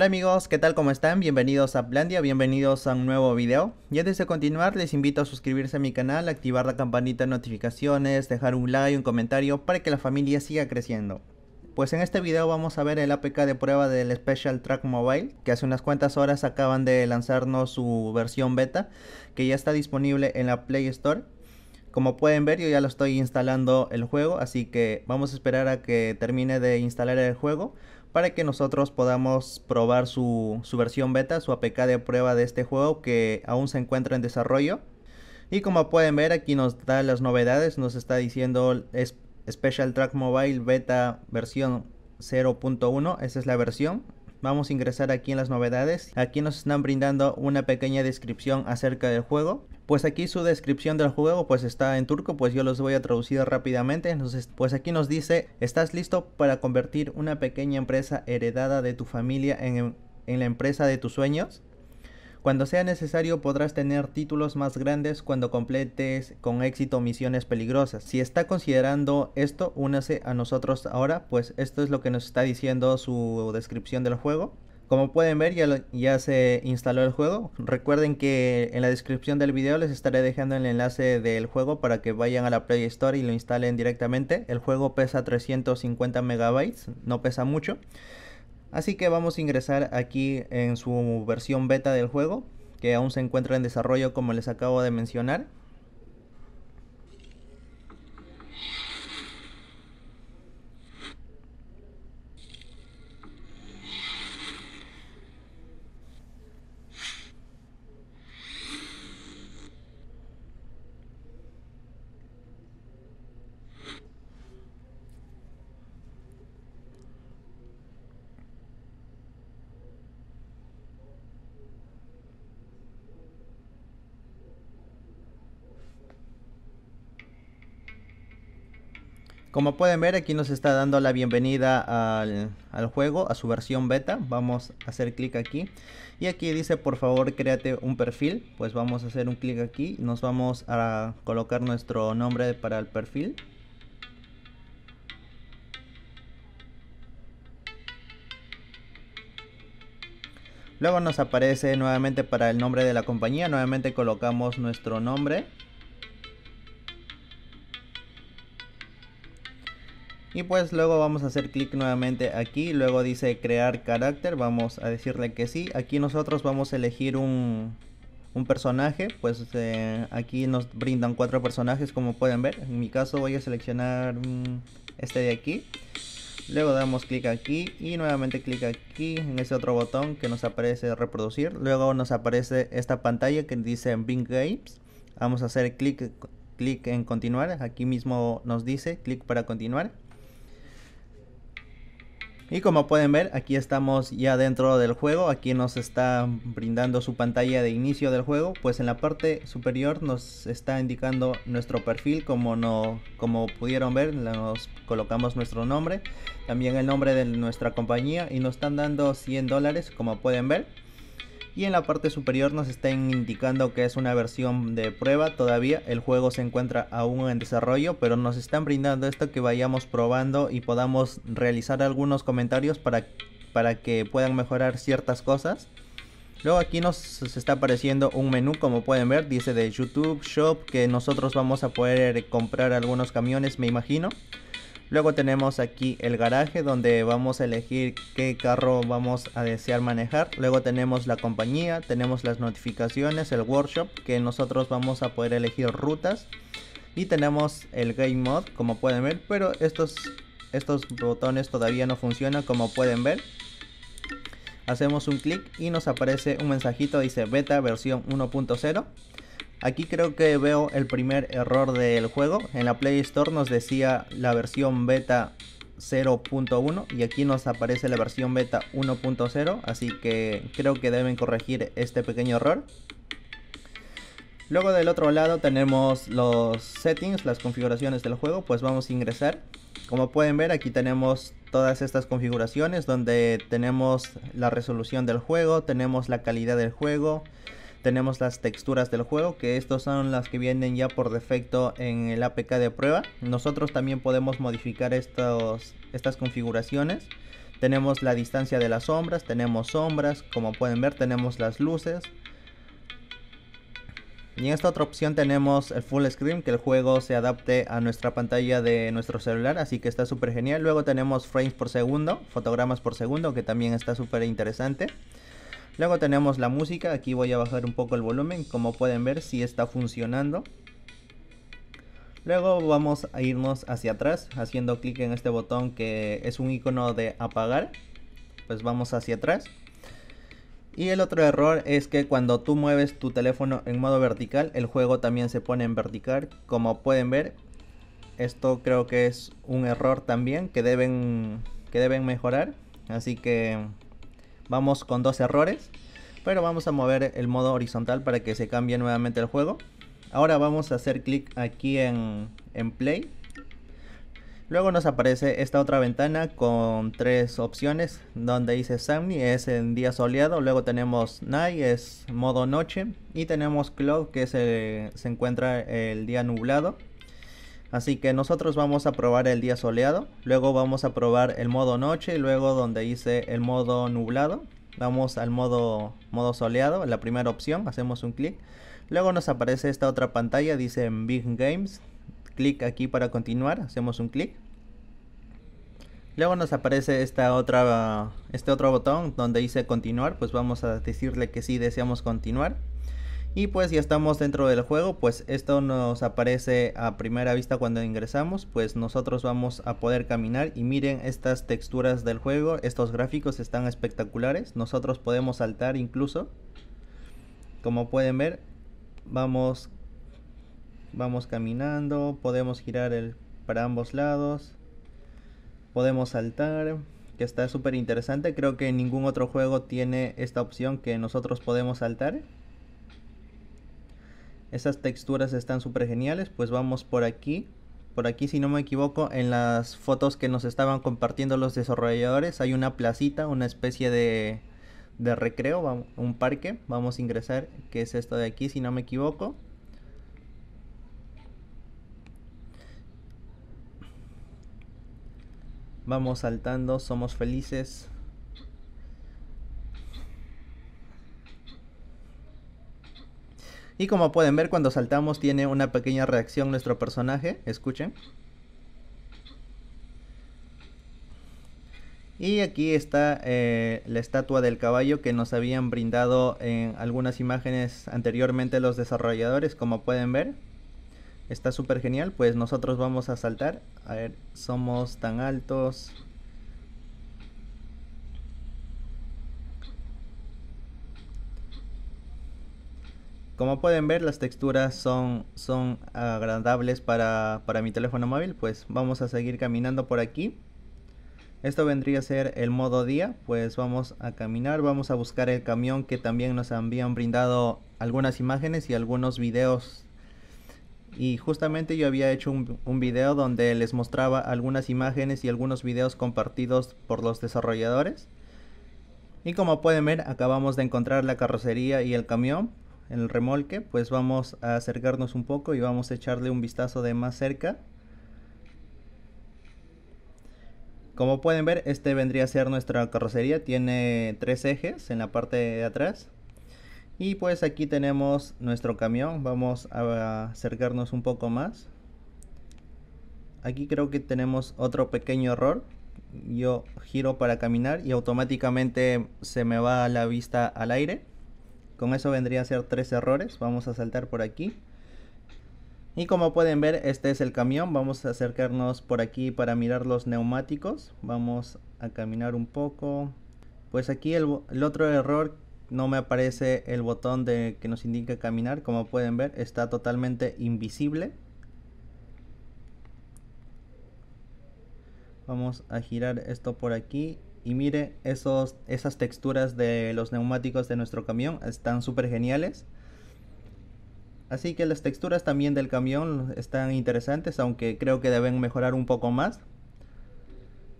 Hola amigos, ¿qué tal? ¿Cómo están? Bienvenidos a Blandia, bienvenidos a un nuevo video. Y antes de continuar, les invito a suscribirse a mi canal, activar la campanita de notificaciones, dejar un like, un comentario para que la familia siga creciendo. Pues en este video vamos a ver el APK de prueba del Special Track Mobile, que hace unas cuantas horas acaban de lanzarnos su versión beta, que ya está disponible en la Play Store. Como pueden ver, yo ya lo estoy instalando el juego, así que vamos a esperar a que termine de instalar el juego para que nosotros podamos probar su, versión beta, su APK de prueba de este juego que aún se encuentra en desarrollo. Y como pueden ver aquí nos da las novedades, nos está diciendo Special Track Mobile Beta versión 0.1, esa es la versión, Vamos a ingresar aquí en las novedades. Aquí nos están brindando una pequeña descripción acerca del juego. Pues aquí su descripción del juego pues está en turco, pues yo los voy a traducir rápidamente. Entonces, pues aquí nos dice, estás listo para convertir una pequeña empresa heredada de tu familia en, en la empresa de tus sueños. Cuando sea necesario podrás tener títulos más grandes cuando completes con éxito misiones peligrosas. Si está considerando esto, únase a nosotros ahora, pues esto es lo que nos está diciendo su descripción del juego. Como pueden ver ya, ya, se instaló el juego. Recuerden que en la descripción del video les estaré dejando el enlace del juego para que vayan a la Play Store y lo instalen directamente. El juego pesa 350 megabytes, no pesa mucho. Así que vamos a ingresar aquí en su versión beta del juego, que aún se encuentra en desarrollo como les acabo de mencionar. como pueden ver aquí nos está dando la bienvenida al, juego, a su versión beta. Vamos a hacer clic aquí y aquí dice por favor créate un perfil. Pues vamos a hacer un clic aquí, nos vamos a colocar nuestro nombre para el perfil. Luego nos aparece nuevamente para el nombre de la compañía, nuevamente colocamos nuestro nombre. y pues luego vamos a hacer clic nuevamente aquí luego dice crear carácter vamos a decirle que sí aquí nosotros vamos a elegir un, personaje pues eh, aquí nos brindan cuatro personajes como pueden ver en mi caso voy a seleccionar mm, este de aquí luego damos clic aquí y nuevamente clic aquí en ese otro botón que nos aparece reproducir luego nos aparece esta pantalla que dice Bing Games vamos a hacer clic clic en continuar aquí mismo nos dice clic para continuar y como pueden ver, aquí estamos ya dentro del juego, aquí nos está brindando su pantalla de inicio del juego, pues en la parte superior nos está indicando nuestro perfil, como, no, como pudieron ver, nos colocamos nuestro nombre, también el nombre de nuestra compañía y nos están dando 100 dólares, como pueden ver y en la parte superior nos están indicando que es una versión de prueba todavía, el juego se encuentra aún en desarrollo, pero nos están brindando esto que vayamos probando y podamos realizar algunos comentarios para, para que puedan mejorar ciertas cosas. Luego aquí nos está apareciendo un menú como pueden ver, dice de YouTube Shop que nosotros vamos a poder comprar algunos camiones me imagino. Luego tenemos aquí el garaje donde vamos a elegir qué carro vamos a desear manejar. Luego tenemos la compañía, tenemos las notificaciones, el workshop que nosotros vamos a poder elegir rutas. Y tenemos el game mode, como pueden ver, pero estos, estos botones todavía no funcionan como pueden ver. Hacemos un clic y nos aparece un mensajito, dice beta versión 1.0. Aquí creo que veo el primer error del juego. En la Play Store nos decía la versión beta 0.1 y aquí nos aparece la versión beta 1.0. Así que creo que deben corregir este pequeño error. Luego del otro lado tenemos los settings, las configuraciones del juego. Pues vamos a ingresar. Como pueden ver aquí tenemos todas estas configuraciones donde tenemos la resolución del juego, tenemos la calidad del juego, tenemos las texturas del juego, que estos son las que vienen ya por defecto en el APK de prueba. Nosotros también podemos modificar estos, estas configuraciones. Tenemos la distancia de las sombras, tenemos sombras, como pueden ver tenemos las luces. Y en esta otra opción tenemos el full screen, que el juego se adapte a nuestra pantalla de nuestro celular, así que está súper genial. Luego tenemos frames por segundo, fotogramas por segundo, que también está súper interesante. Luego tenemos la música, aquí voy a bajar un poco el volumen, como pueden ver si está funcionando. Luego vamos a irnos hacia atrás haciendo clic en este botón que es un icono de apagar. Pues vamos hacia atrás. Y el otro error es que cuando tú mueves tu teléfono en modo vertical, el juego también se pone en vertical. Como pueden ver, esto creo que es un error también que deben, que deben mejorar. Así que Vamos con dos errores. Pero vamos a mover el modo horizontal para que se cambie nuevamente el juego. Ahora vamos a hacer clic aquí en, en play. Luego nos aparece esta otra ventana con tres opciones donde dice Sunny es en día soleado, luego tenemos Night es modo noche y tenemos Cloud que se, se encuentra el día nublado. Así que nosotros vamos a probar el día soleado, luego vamos a probar el modo noche, luego donde hice el modo nublado, vamos al modo, modo soleado, la primera opción, hacemos un clic. Luego nos aparece esta otra pantalla, dice Big Games, clic aquí para continuar, hacemos un clic. Luego nos aparece esta otra, este otro botón donde dice continuar, pues vamos a decirle que sí deseamos continuar. Y pues ya estamos dentro del juego, pues esto nos aparece a primera vista cuando ingresamos, pues nosotros vamos a poder caminar y miren estas texturas del juego, estos gráficos están espectaculares, nosotros podemos saltar incluso, como pueden ver, vamos, vamos caminando, podemos girar el, para ambos lados, podemos saltar, que está súper interesante, creo que ningún otro juego tiene esta opción que nosotros podemos saltar. Esas texturas están súper geniales. Pues vamos por aquí. Por aquí, si no me equivoco, en las fotos que nos estaban compartiendo los desarrolladores hay una placita, una especie de, de recreo, un parque. Vamos a ingresar, que es esto de aquí, si no me equivoco. Vamos saltando, somos felices. Y como pueden ver, cuando saltamos tiene una pequeña reacción nuestro personaje. Escuchen. Y aquí está eh, la estatua del caballo que nos habían brindado en algunas imágenes anteriormente los desarrolladores, como pueden ver. Está súper genial, pues nosotros vamos a saltar. A ver, somos tan altos. Como pueden ver, las texturas son, son agradables para, mi teléfono móvil. Pues vamos a seguir caminando por aquí. Esto vendría a ser el modo día, pues vamos a caminar, vamos a buscar el camión que también nos habían brindado algunas imágenes y algunos videos. Y justamente yo había hecho un video donde les mostraba algunas imágenes y algunos videos compartidos por los desarrolladores. Y como pueden ver, acabamos de encontrar la carrocería y el camión, el remolque, pues vamos a acercarnos un poco y vamos a echarle un vistazo de más cerca. Como pueden ver, este vendría a ser nuestra carrocería, tiene tres ejes en la parte de atrás. Y pues aquí tenemos nuestro camión, vamos a acercarnos un poco más. Aquí creo que tenemos otro pequeño error. Yo giro para caminar y automáticamente se me va la vista al aire. Con eso vendría a ser tres errores. Vamos a saltar por aquí. Y como pueden ver, este es el camión. Vamos a acercarnos por aquí para mirar los neumáticos. Vamos a caminar un poco. Pues aquí el, otro error no me aparece el botón de que nos indica caminar. Como pueden ver, está totalmente invisible. Vamos a girar esto por aquí y mire, esos, esas texturas de los neumáticos de nuestro camión están súper geniales. Así que las texturas también del camión están interesantes, aunque creo que deben mejorar un poco más.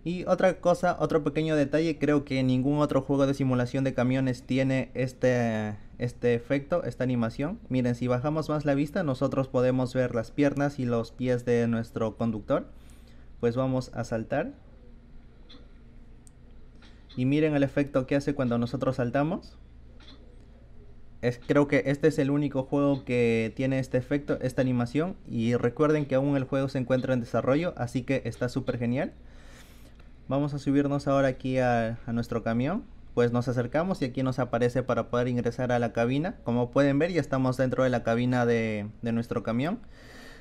Y otra cosa, otro pequeño detalle, creo que ningún otro juego de simulación de camiones tiene este, este efecto, esta animación. Miren, si bajamos más la vista, nosotros podemos ver las piernas y los pies de nuestro conductor. Pues vamos a saltar. Y miren el efecto que hace cuando nosotros saltamos. creo que este es el único juego que tiene este efecto, esta animación. Y recuerden que aún el juego se encuentra en desarrollo, así que está súper genial. Vamos a subirnos ahora aquí a, nuestro camión. Pues nos acercamos y aquí nos aparece para poder ingresar a la cabina. Como pueden ver ya estamos dentro de la cabina de nuestro camión.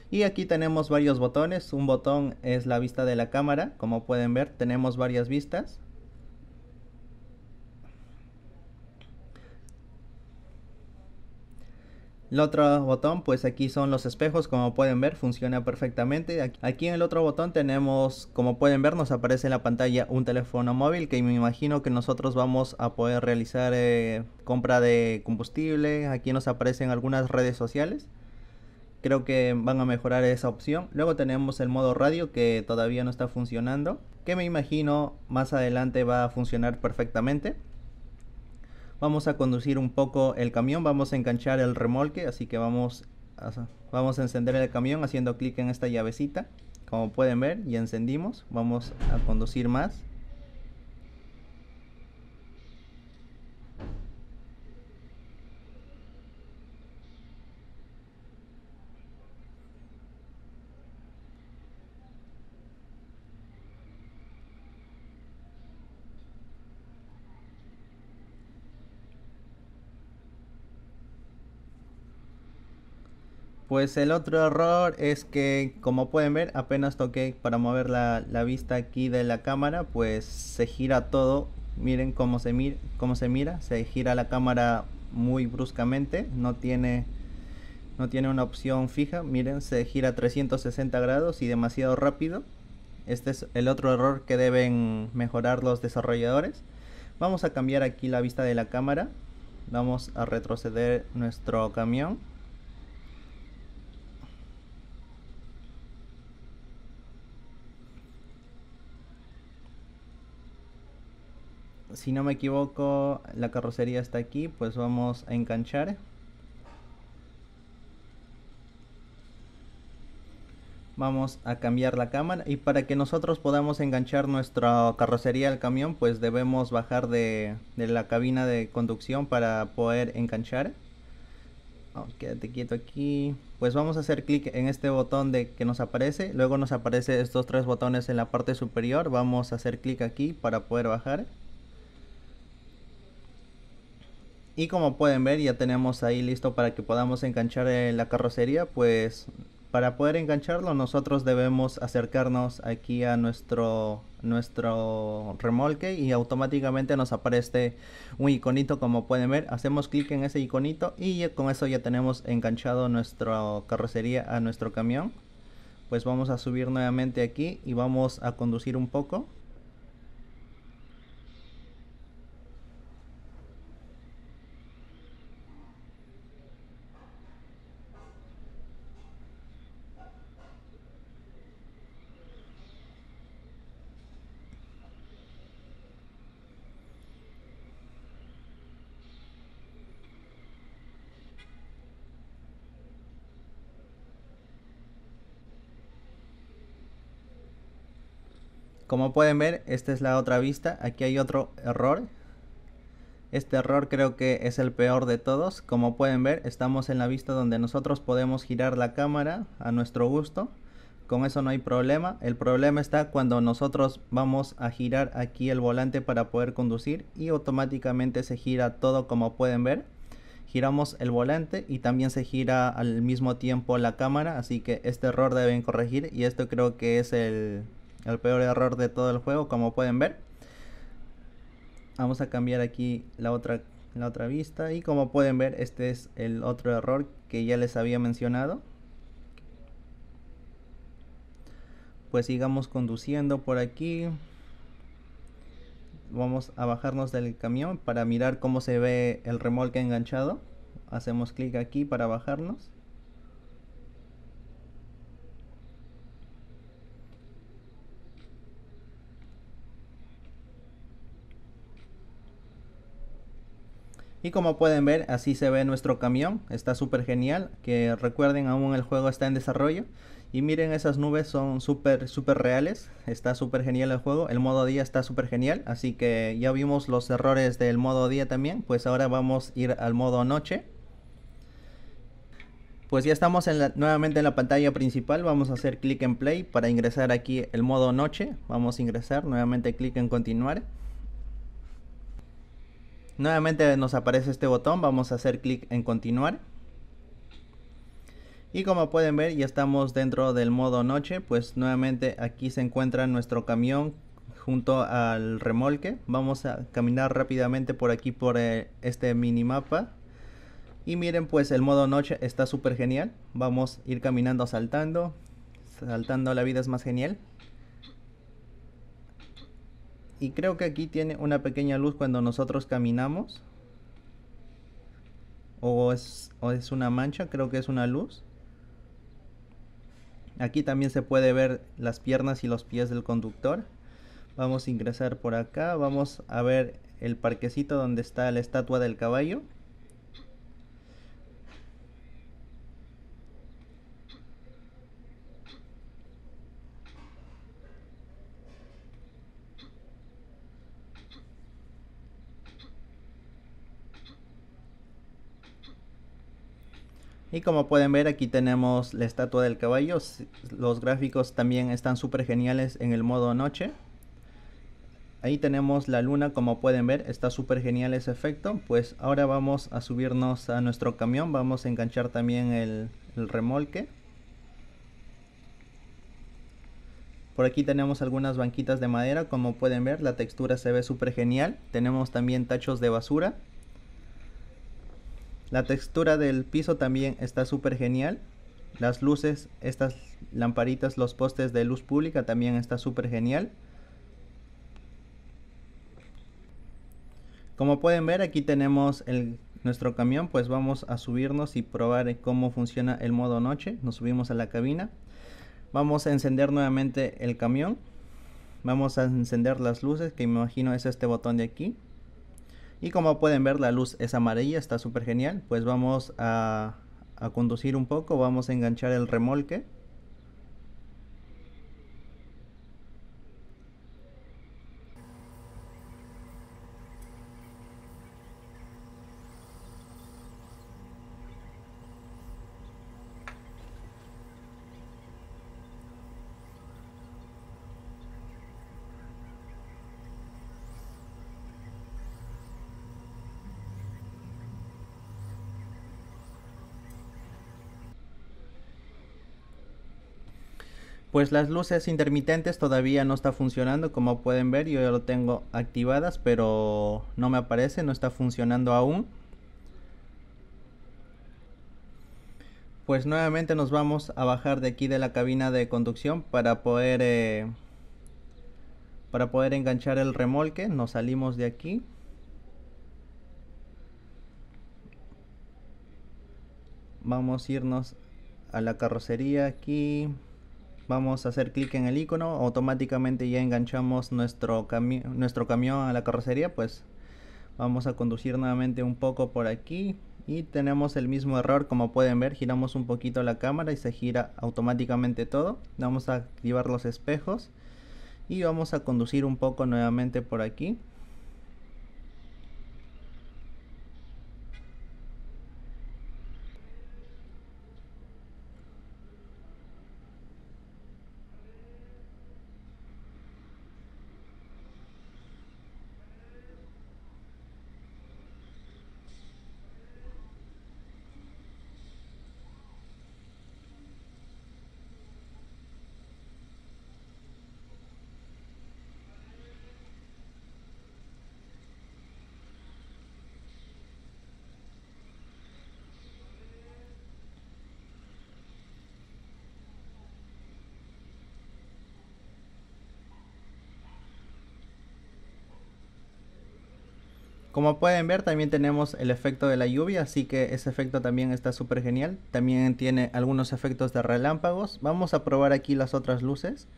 Y aquí tenemos varios botones. Un botón es la vista de la cámara. Como pueden ver tenemos varias vistas. El otro botón, pues aquí son los espejos, como pueden ver, funciona perfectamente. Aquí en el otro botón tenemos, como pueden ver, nos aparece en la pantalla un teléfono móvil que me imagino que nosotros vamos a poder realizar eh, compra de combustible. Aquí nos aparecen algunas redes sociales. Creo que van a mejorar esa opción. Luego tenemos el modo radio que todavía no está funcionando, que me imagino más adelante va a funcionar perfectamente. Vamos a conducir un poco el camión, vamos a enganchar el remolque, así que vamos a, vamos a encender el camión haciendo clic en esta llavecita. Como pueden ver, ya encendimos, vamos a conducir más. pues el otro error es que como pueden ver apenas toqué para mover la, vista aquí de la cámara pues se gira todo miren cómo se, mira, cómo se mira se gira la cámara muy bruscamente no tiene no tiene una opción fija miren se gira 360 grados y demasiado rápido este es el otro error que deben mejorar los desarrolladores vamos a cambiar aquí la vista de la cámara vamos a retroceder nuestro camión si no me equivoco, la carrocería está aquí, pues vamos a enganchar. Vamos a cambiar la cámara y para que nosotros podamos enganchar nuestra carrocería al camión, pues debemos bajar de, la cabina de conducción para poder enganchar. Oh, quédate quieto aquí. Pues vamos a hacer clic en este botón de que nos aparece. Luego nos aparece estos tres botones en la parte superior. Vamos a hacer clic aquí para poder bajar. Y como pueden ver ya tenemos ahí listo para que podamos enganchar eh, la carrocería, pues para poder engancharlo nosotros debemos acercarnos aquí a nuestro, nuestro remolque y automáticamente nos aparece un iconito como pueden ver. Hacemos clic en ese iconito y con eso ya tenemos enganchado nuestra carrocería a nuestro camión. Pues vamos a subir nuevamente aquí y vamos a conducir un poco. Como pueden ver, esta es la otra vista. Aquí hay otro error. Este error creo que es el peor de todos. Como pueden ver, estamos en la vista donde nosotros podemos girar la cámara a nuestro gusto. Con eso no hay problema. El problema está cuando nosotros vamos a girar aquí el volante para poder conducir y automáticamente se gira todo como pueden ver giramos el volante y también se gira al mismo tiempo la cámara así que este error deben corregir y esto creo que es el el peor error de todo el juego, como pueden ver. Vamos a cambiar aquí la otra, la otra vista y como pueden ver este es el otro error que ya les había mencionado. Pues sigamos conduciendo por aquí. Vamos a bajarnos del camión para mirar cómo se ve el remolque enganchado. Hacemos clic aquí para bajarnos. Y como pueden ver, así se ve nuestro camión. Está súper genial. Que recuerden, aún el juego está en desarrollo. Y miren, esas nubes son súper, súper reales. Está súper genial el juego. El modo día está súper genial. Así que ya vimos los errores del modo día también. Pues ahora vamos a ir al modo noche. Pues ya estamos nuevamente en la pantalla principal. Vamos a hacer clic en play para ingresar aquí el modo noche. Vamos a ingresar nuevamente clic en continuar. Nuevamente nos aparece este botón, vamos a hacer clic en continuar. Y como pueden ver ya estamos dentro del modo noche, pues nuevamente aquí se encuentra nuestro camión junto al remolque. Vamos a caminar rápidamente por aquí por eh, este minimapa. Y miren pues el modo noche está súper genial, vamos a ir caminando saltando, saltando la vida es más genial y creo que aquí tiene una pequeña luz cuando nosotros caminamos. O es, o es una mancha, creo que es una luz. Aquí también se puede ver las piernas y los pies del conductor. Vamos a ingresar por acá, vamos a ver el parquecito donde está la estatua del caballo. Y como pueden ver aquí tenemos la estatua del caballo, los gráficos también están súper geniales en el modo noche. Ahí tenemos la luna como pueden ver, está súper genial ese efecto. Pues ahora vamos a subirnos a nuestro camión, vamos a enganchar también el, remolque. Por aquí tenemos algunas banquitas de madera, como pueden ver la textura se ve súper genial. Tenemos también tachos de basura. La textura del piso también está súper genial. Las luces, estas lamparitas, los postes de luz pública también está súper genial. Como pueden ver aquí tenemos el, nuestro camión, pues vamos a subirnos y probar cómo funciona el modo noche. Nos subimos a la cabina. Vamos a encender nuevamente el camión. Vamos a encender las luces que me imagino es este botón de aquí. Y como pueden ver la luz es amarilla, está súper genial. Pues vamos a, a conducir un poco, vamos a enganchar el remolque. Pues las luces intermitentes todavía no está funcionando, como pueden ver, yo ya lo tengo activadas, pero no me aparece, no está funcionando aún. Pues nuevamente nos vamos a bajar de aquí de la cabina de conducción para poder eh, para poder enganchar el remolque, nos salimos de aquí. Vamos a irnos a la carrocería aquí vamos a hacer clic en el icono, automáticamente ya enganchamos nuestro, nuestro camión a la carrocería, pues vamos a conducir nuevamente un poco por aquí y tenemos el mismo error como pueden ver, giramos un poquito la cámara y se gira automáticamente todo, vamos a activar los espejos y vamos a conducir un poco nuevamente por aquí Como pueden ver también tenemos el efecto de la lluvia, así que ese efecto también está súper genial. También tiene algunos efectos de relámpagos. Vamos a probar aquí las otras luces.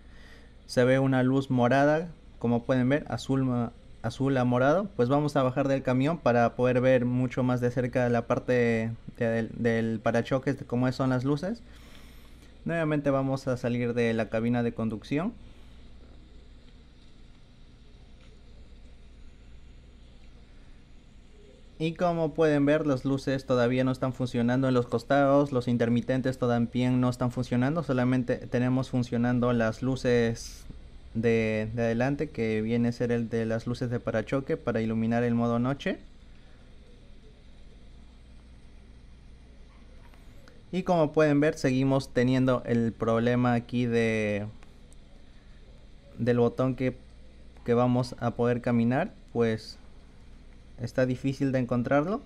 Se ve una luz morada, como pueden ver, azul, azul a morado. Pues vamos a bajar del camión para poder ver mucho más de cerca la parte del parachoques, como cómo son las luces. Nuevamente vamos a salir de la cabina de conducción. Y como pueden ver, las luces todavía no están funcionando en los costados, los intermitentes todavía no están funcionando, solamente tenemos funcionando las luces de, adelante, que viene a ser el de las luces de parachoque para iluminar el modo noche. Y como pueden ver, seguimos teniendo el problema aquí de del botón que, que vamos a poder caminar, pues está difícil de encontrarlo.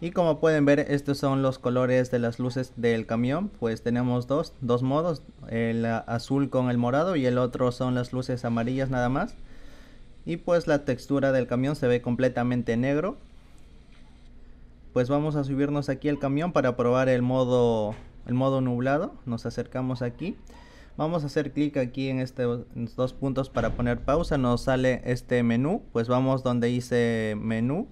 Y como pueden ver, estos son los colores de las luces del camión. Pues tenemos dos, modos, el azul con el morado y el otro son las luces amarillas nada más. Y pues la textura del camión se ve completamente negro. Pues vamos a subirnos aquí al camión para probar el modo, el modo nublado. Nos acercamos aquí. Vamos a hacer clic aquí este, en estos dos puntos para poner pausa. Nos sale este menú. Pues vamos donde dice menú.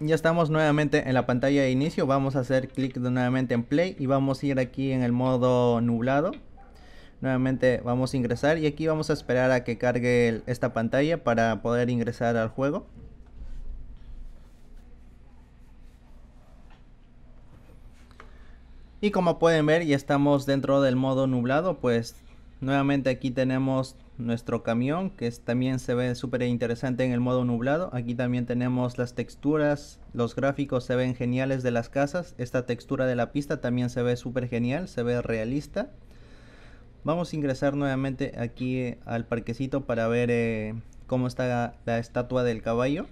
Ya estamos nuevamente en la pantalla de inicio. Vamos a hacer clic nuevamente en play y vamos a ir aquí en el modo nublado. Nuevamente vamos a ingresar y aquí vamos a esperar a que cargue esta pantalla para poder ingresar al juego. Y como pueden ver ya estamos dentro del modo nublado, pues nuevamente aquí tenemos nuestro camión que también se ve súper interesante en el modo nublado. Aquí también tenemos las texturas, los gráficos se ven geniales de las casas. Esta textura de la pista también se ve súper genial, se ve realista. Vamos a ingresar nuevamente aquí eh, al parquecito para ver eh, cómo está la estatua del caballo.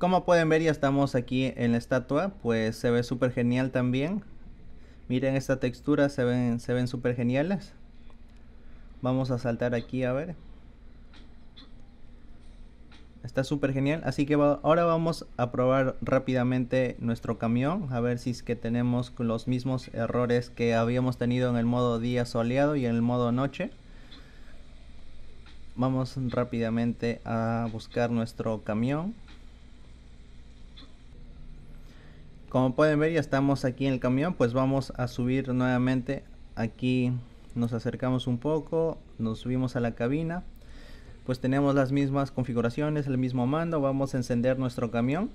Como pueden ver ya estamos aquí en la estatua, pues se ve súper genial también. Miren esta textura, se ven se ven súper geniales. Vamos a saltar aquí a ver. Está súper genial, así que ahora vamos a probar rápidamente nuestro camión, a ver si es que tenemos los mismos errores que habíamos tenido en el modo día soleado y en el modo noche. Vamos rápidamente a buscar nuestro camión. Como pueden ver ya estamos aquí en el camión, pues vamos a subir nuevamente. Aquí nos acercamos un poco, nos subimos a la cabina. Pues tenemos las mismas configuraciones, el mismo mando. Vamos a encender nuestro camión.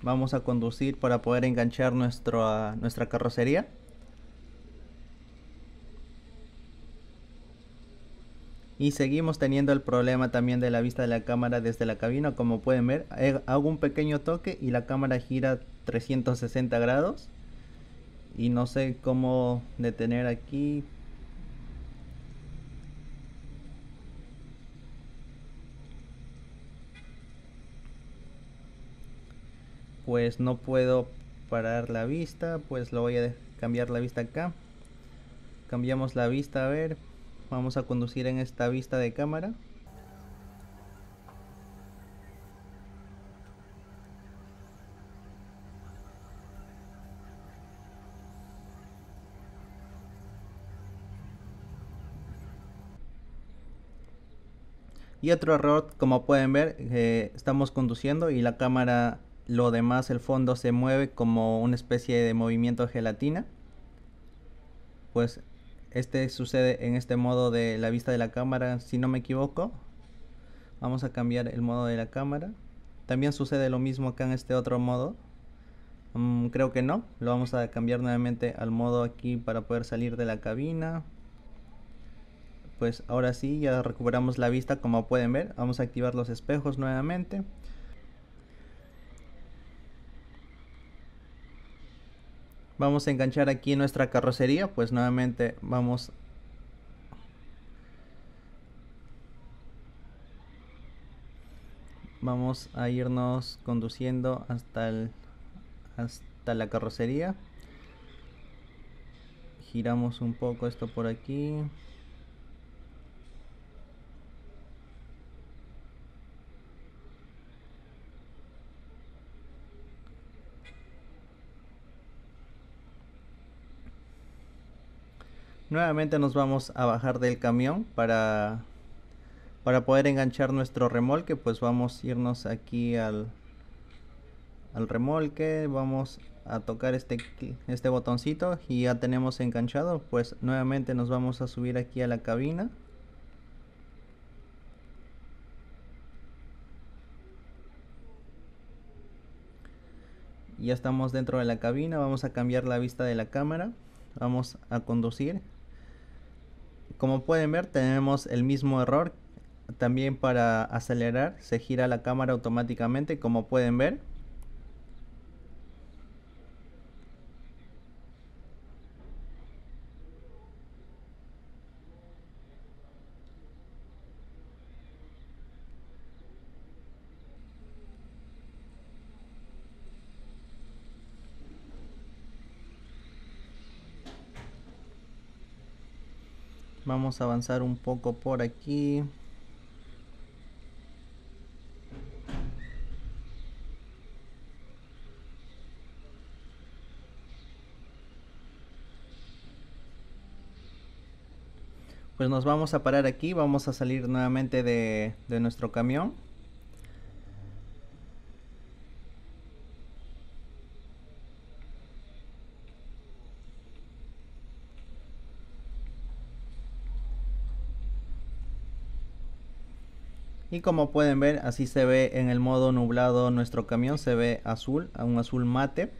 Vamos a conducir para poder enganchar ah, nuestra carrocería. Y seguimos teniendo el problema también de la vista de la cámara desde la cabina. Como pueden ver, hago un pequeño toque y la cámara gira 360 grados. Y no sé cómo detener aquí. Pues no puedo parar la vista. Pues lo voy a cambiar la vista acá. Cambiamos la vista a ver vamos a conducir en esta vista de cámara Y otro error, como pueden ver, eh, estamos conduciendo y la cámara, lo demás, el fondo se mueve como una especie de movimiento gelatina. Pues este sucede en este modo de la vista de la cámara, si no me equivoco. Vamos a cambiar el modo de la cámara. También sucede lo mismo acá en este otro modo. Mm, creo que no. Lo vamos a cambiar nuevamente al modo aquí para poder salir de la cabina. Pues ahora sí, ya recuperamos la vista como pueden ver. Vamos a activar los espejos nuevamente. vamos a enganchar aquí nuestra carrocería pues nuevamente vamos vamos a irnos conduciendo hasta el, hasta la carrocería giramos un poco esto por aquí Nuevamente nos vamos a bajar del camión para, para poder enganchar nuestro remolque. Pues vamos a irnos aquí al, al remolque. Vamos a tocar este, este botoncito y ya tenemos enganchado. Pues nuevamente nos vamos a subir aquí a la cabina. ya estamos dentro de la cabina vamos a cambiar la vista de la cámara vamos a conducir como pueden ver tenemos el mismo error. También para acelerar se gira la cámara automáticamente como pueden ver. Vamos a avanzar un poco por aquí. Pues nos vamos a parar aquí, vamos a salir nuevamente de, de nuestro camión. Y como pueden ver, así se ve en el modo nublado nuestro camión, se ve azul, a un azul mate.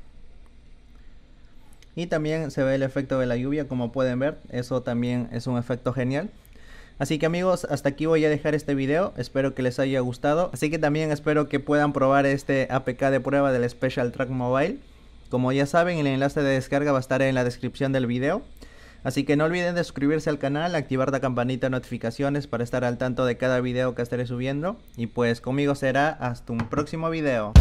Y también se ve el efecto de la lluvia, como pueden ver, eso también es un efecto genial. Así que amigos, hasta aquí voy a dejar este video, espero que les haya gustado. Así que también espero que puedan probar este APK de prueba del Special Track Mobile. Como ya saben, el enlace de descarga va a estar en la descripción del video. Así que no olviden de suscribirse al canal, activar la campanita de notificaciones para estar al tanto de cada video que estaré subiendo. Y pues conmigo será hasta un próximo video.